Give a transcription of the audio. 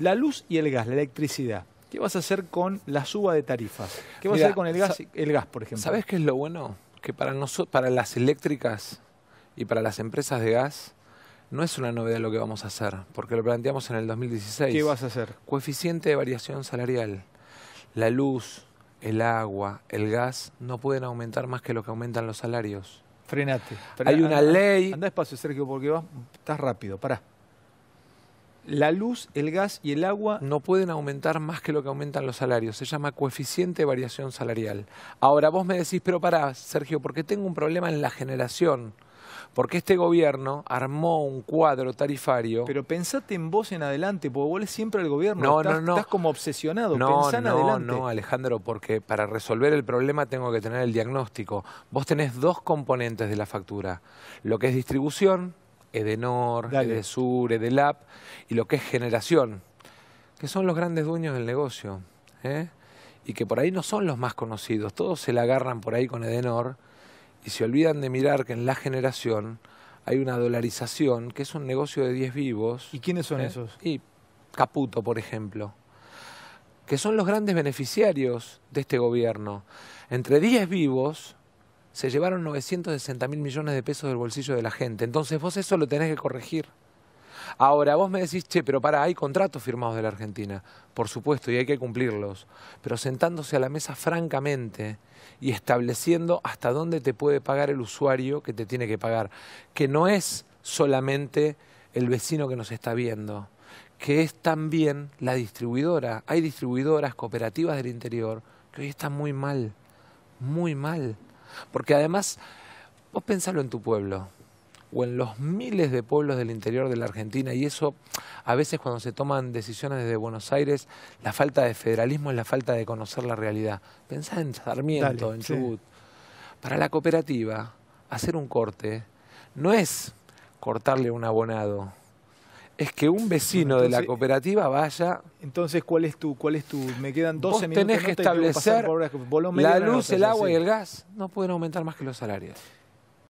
la luz y el gas, la electricidad. ¿Qué vas a hacer con la suba de tarifas? ¿Qué vas a hacer con el gas, el gas, por ejemplo? ¿Sabes qué es lo bueno? Que para, para las eléctricas y para las empresas de gas no es una novedad lo que vamos a hacer, porque lo planteamos en el 2016. ¿Qué vas a hacer? Coeficiente de variación salarial. La luz, el agua, el gas no pueden aumentar más que lo que aumentan los salarios. Frenate. Hay una ley. Anda despacio, Sergio, porque vas, estás rápido. Pará la luz, el gas y el agua no pueden aumentar más que lo que aumentan los salarios. Se llama coeficiente de variación salarial. Ahora vos me decís, pero pará, Sergio, porque tengo un problema en la generación. Porque este gobierno armó un cuadro tarifario. Pero pensate en vos en adelante, porque vos siempre al gobierno. No, no, no. Estás como obsesionado. No, Pensá en no, no, Alejandro, porque para resolver el problema tengo que tener el diagnóstico. Vos tenés dos componentes de la factura: lo que es distribución, Edenor, Edesur, Edelab y lo que es generación, que son los grandes dueños del negocio. ¿eh? Y que por ahí no son los más conocidos. Todos se la agarran por ahí con Edenor y se olvidan de mirar que en la generación hay una dolarización, que es un negocio de 10 vivos. ¿Y quiénes son ¿Eh? esos? Y Caputo, por ejemplo, que son los grandes beneficiarios de este gobierno. Entre 10 vivos se llevaron 960 mil millones de pesos del bolsillo de la gente. Entonces vos eso lo tenés que corregir. Ahora, vos me decís, che, pero para, hay contratos firmados de la Argentina, por supuesto, y hay que cumplirlos, pero sentándose a la mesa francamente y estableciendo hasta dónde te puede pagar el usuario que te tiene que pagar, que no es solamente el vecino que nos está viendo, que es también la distribuidora. Hay distribuidoras cooperativas del interior que hoy están muy mal, muy mal. Porque además, vos pensalo en tu pueblo o en los miles de pueblos del interior de la Argentina, y eso a veces cuando se toman decisiones desde Buenos Aires, la falta de federalismo es la falta de conocer la realidad. Pensá en Sarmiento, en Chubut. Para la cooperativa, hacer un corte no es cortarle un abonado, es que un vecino de la cooperativa vaya. Entonces, ¿cuál es tu, cuál es tu? Me quedan 12 tenés minutos. Tenés que establecer la luz, el agua y el gas. No pueden aumentar más que los salarios.